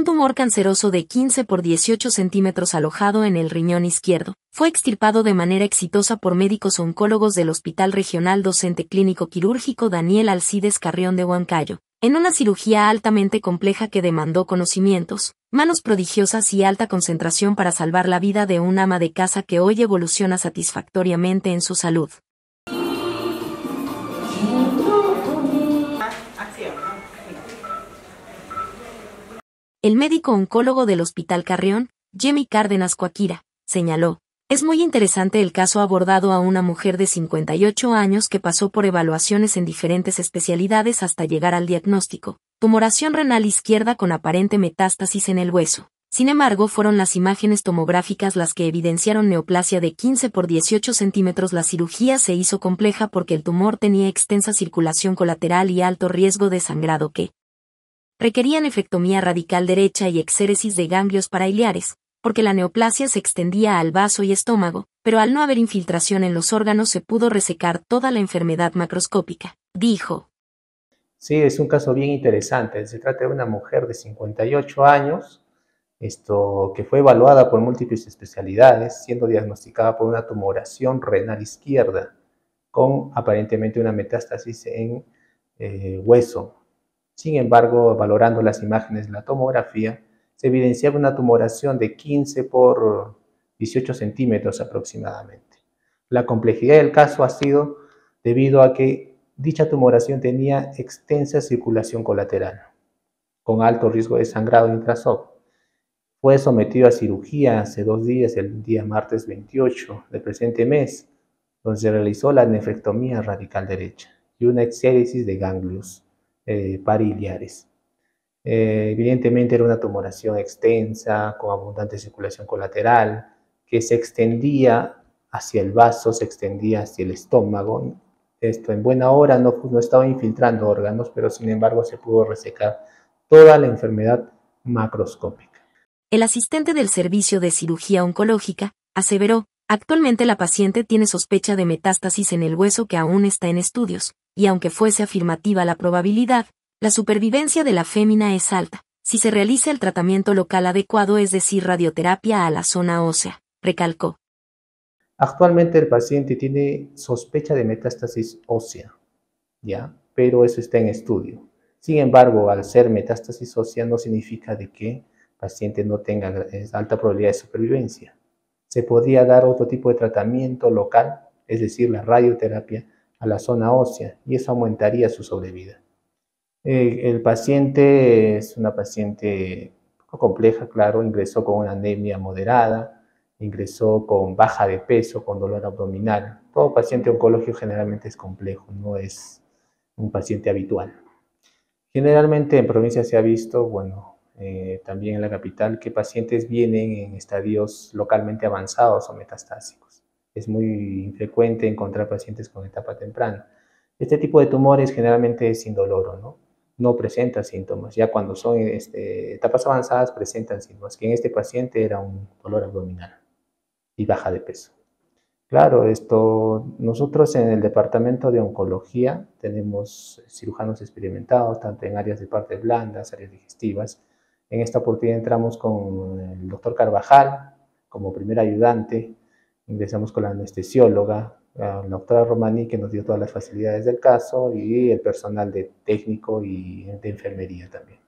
un tumor canceroso de 15 por 18 centímetros alojado en el riñón izquierdo, fue extirpado de manera exitosa por médicos oncólogos del Hospital Regional Docente Clínico Quirúrgico Daniel Alcides Carrión de Huancayo, en una cirugía altamente compleja que demandó conocimientos, manos prodigiosas y alta concentración para salvar la vida de un ama de casa que hoy evoluciona satisfactoriamente en su salud. El médico oncólogo del Hospital Carrión, Jimmy Cárdenas Coaquira, señaló, es muy interesante el caso abordado a una mujer de 58 años que pasó por evaluaciones en diferentes especialidades hasta llegar al diagnóstico, tumoración renal izquierda con aparente metástasis en el hueso. Sin embargo, fueron las imágenes tomográficas las que evidenciaron neoplasia de 15 por 18 centímetros. La cirugía se hizo compleja porque el tumor tenía extensa circulación colateral y alto riesgo de sangrado que, requerían efectomía radical derecha y exéresis de ganglios parailiares, porque la neoplasia se extendía al vaso y estómago, pero al no haber infiltración en los órganos se pudo resecar toda la enfermedad macroscópica, dijo. Sí, es un caso bien interesante. Se trata de una mujer de 58 años, esto que fue evaluada por múltiples especialidades, siendo diagnosticada por una tumoración renal izquierda, con aparentemente una metástasis en eh, hueso, sin embargo, valorando las imágenes de la tomografía, se evidenciaba una tumoración de 15 por 18 centímetros aproximadamente. La complejidad del caso ha sido debido a que dicha tumoración tenía extensa circulación colateral, con alto riesgo de sangrado intrasoc. Fue sometido a cirugía hace dos días, el día martes 28 del presente mes, donde se realizó la nefrectomía radical derecha y una exéresis de ganglios eh, pariliares. Eh, evidentemente era una tumoración extensa, con abundante circulación colateral, que se extendía hacia el vaso, se extendía hacia el estómago. Esto en buena hora no, no estaba infiltrando órganos, pero sin embargo se pudo resecar toda la enfermedad macroscópica. El asistente del Servicio de Cirugía Oncológica aseveró, actualmente la paciente tiene sospecha de metástasis en el hueso que aún está en estudios, y aunque fuese afirmativa la probabilidad, la supervivencia de la fémina es alta, si se realiza el tratamiento local adecuado, es decir, radioterapia a la zona ósea, recalcó. Actualmente el paciente tiene sospecha de metástasis ósea, ¿ya? Pero eso está en estudio. Sin embargo, al ser metástasis ósea no significa de que el paciente no tenga eh, alta probabilidad de supervivencia. Se podría dar otro tipo de tratamiento local, es decir, la radioterapia, a la zona ósea y eso aumentaría su sobrevida. el paciente es una paciente compleja, claro, ingresó con una anemia moderada, ingresó con baja de peso, con dolor abdominal. Todo paciente oncológico generalmente es complejo, no es un paciente habitual. Generalmente en provincia se ha visto, bueno, eh, también en la capital, que pacientes vienen en estadios localmente avanzados o metastásicos es muy infrecuente encontrar pacientes con etapa temprana. Este tipo de tumores generalmente es indoloro, ¿no? No presenta síntomas. Ya cuando son este, etapas avanzadas presentan síntomas, que en este paciente era un dolor abdominal y baja de peso. Claro, esto nosotros en el departamento de oncología tenemos cirujanos experimentados, tanto en áreas de partes blandas, áreas digestivas. En esta oportunidad entramos con el doctor Carvajal como primer ayudante ingresamos con la anestesióloga, la doctora Romani, que nos dio todas las facilidades del caso, y el personal de técnico y de enfermería también.